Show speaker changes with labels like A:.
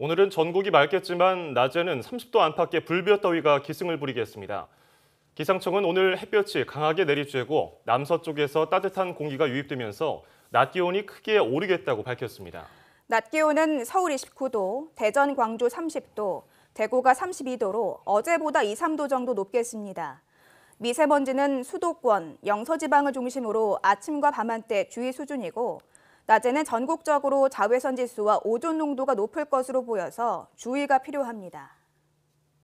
A: 오늘은 전국이 맑겠지만 낮에는 30도 안팎의 불볕더위가 기승을 부리겠습니다. 기상청은 오늘 햇볕이 강하게 내리쬐고 남서쪽에서 따뜻한 공기가 유입되면서 낮 기온이 크게 오르겠다고 밝혔습니다.
B: 낮 기온은 서울 29도, 대전 광주 30도, 대구가 32도로 어제보다 2, 3도 정도 높겠습니다. 미세먼지는 수도권, 영서지방을 중심으로 아침과 밤 한때 주의 수준이고 낮에는 전국적으로 자외선 지수와 오존 농도가 높을 것으로 보여서 주의가 필요합니다.